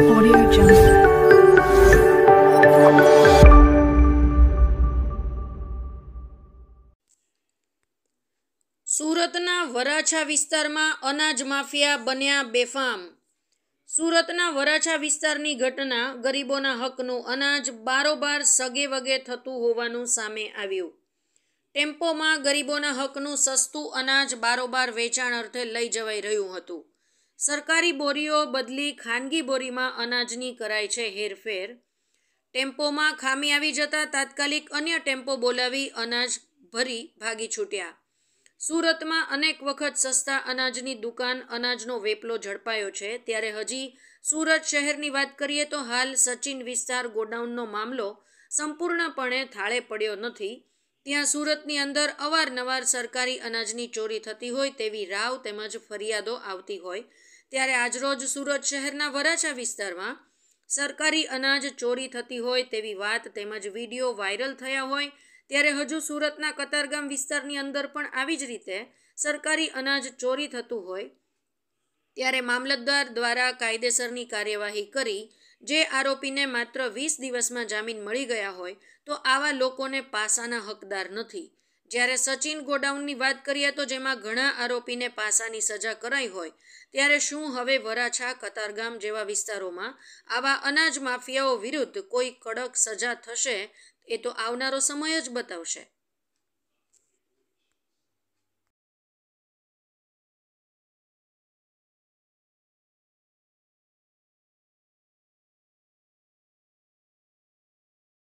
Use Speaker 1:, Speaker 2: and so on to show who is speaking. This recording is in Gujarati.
Speaker 1: સુરતના વરાછા વિસ્તારમાં અનાજ માફિયા બન્યા બેફામ સુરતના વરાછા વિસ્તારની ઘટના ગરીબોના હકનું અનાજ બારોબાર સગે વગે થતું હોવાનું સામે આવ્યું ટેમ્પોમાં ગરીબોના હકનું સસ્તું અનાજ બારોબાર વેચાણ અર્થે લઈ જવાઈ રહ્યું હતું સરકારી બોરીઓ બદલી ખાનગી બોરીમાં અનાજની કરાય છે હેરફેર ટેમ્પોમાં ખામી આવી જતાં તાત્કાલિક અન્ય ટેમ્પો બોલાવી અનાજ ભરી ભાગી છૂટ્યા સુરતમાં અનેક વખત સસ્તા અનાજની દુકાન અનાજનો વેપલો ઝડપાયો છે ત્યારે હજી સુરત શહેરની વાત કરીએ તો હાલ સચિન વિસ્તાર ગોડાઉનનો મામલો સંપૂર્ણપણે થાળે પડ્યો નથી ત્યાં સુરતની અંદર અવારનવાર સરકારી અનાજની ચોરી થતી હોય તેવી રાવ તેમજ ફરિયાદો આવતી હોય ત્યારે આજરોજ સુરત શહેરના વરાછા વિસ્તારમાં સરકારી અનાજ ચોરી થતી હોય તેવી વાત તેમજ વિડીયો વાયરલ થયા હોય ત્યારે હજુ સુરતના કતારગામ વિસ્તારની અંદર પણ આવી જ રીતે સરકારી અનાજ ચોરી થતું હોય ત્યારે મામલતદાર દ્વારા કાયદેસરની કાર્યવાહી કરી જે આરોપીને માત્ર વીસ દિવસમાં જામીન મળી ગયા હોય તો આવા લોકોને પાસાના હકદાર નથી જ્યારે સચિન ગોડાઉનની વાત કરીએ તો જેમાં ઘણા આરોપીને પાસાની સજા કરાઈ હોય ત્યારે શું હવે વરાછા કતારગામ જેવા વિસ્તારોમાં આવા અનાજ માફિયાઓ વિરુદ્ધ કોઈ કડક સજા થશે એ તો આવનારો સમય જ બતાવશે